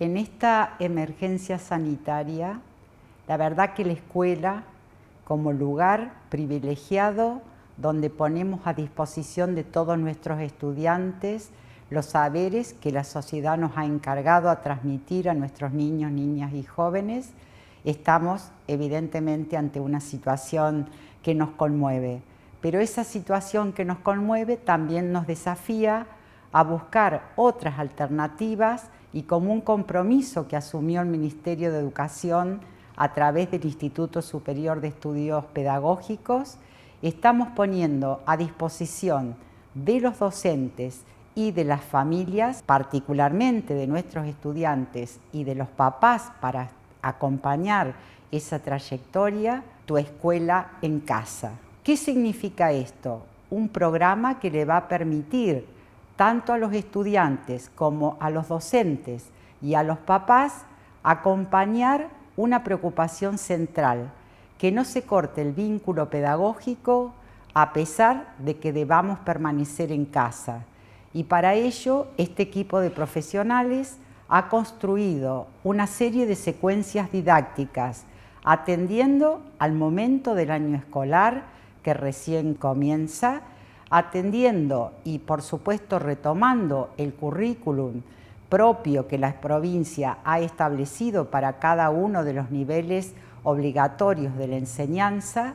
en esta emergencia sanitaria, la verdad que la escuela, como lugar privilegiado donde ponemos a disposición de todos nuestros estudiantes los saberes que la sociedad nos ha encargado a transmitir a nuestros niños, niñas y jóvenes, estamos evidentemente ante una situación que nos conmueve. Pero esa situación que nos conmueve también nos desafía a buscar otras alternativas y como un compromiso que asumió el Ministerio de Educación a través del Instituto Superior de Estudios Pedagógicos, estamos poniendo a disposición de los docentes y de las familias, particularmente de nuestros estudiantes y de los papás para acompañar esa trayectoria, tu escuela en casa. ¿Qué significa esto? Un programa que le va a permitir tanto a los estudiantes como a los docentes y a los papás acompañar una preocupación central, que no se corte el vínculo pedagógico a pesar de que debamos permanecer en casa. Y para ello, este equipo de profesionales ha construido una serie de secuencias didácticas atendiendo al momento del año escolar que recién comienza atendiendo y por supuesto retomando el currículum propio que la provincia ha establecido para cada uno de los niveles obligatorios de la enseñanza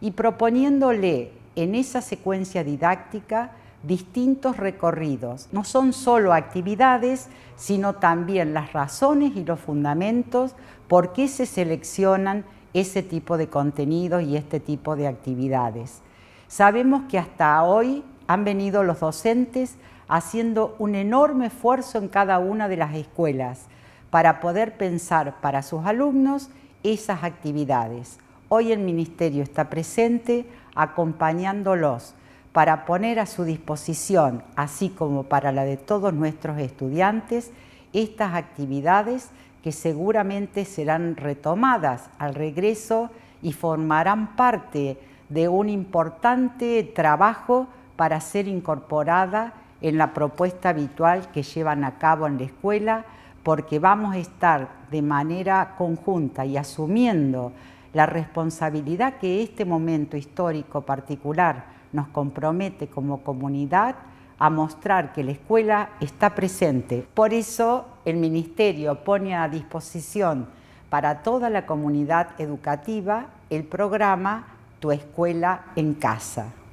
y proponiéndole en esa secuencia didáctica distintos recorridos. No son solo actividades, sino también las razones y los fundamentos por qué se seleccionan ese tipo de contenidos y este tipo de actividades. Sabemos que hasta hoy han venido los docentes haciendo un enorme esfuerzo en cada una de las escuelas para poder pensar para sus alumnos esas actividades. Hoy el Ministerio está presente acompañándolos para poner a su disposición, así como para la de todos nuestros estudiantes, estas actividades que seguramente serán retomadas al regreso y formarán parte de un importante trabajo para ser incorporada en la propuesta habitual que llevan a cabo en la escuela, porque vamos a estar de manera conjunta y asumiendo la responsabilidad que este momento histórico particular nos compromete como comunidad a mostrar que la escuela está presente. Por eso el Ministerio pone a disposición para toda la comunidad educativa el programa tu escuela en casa.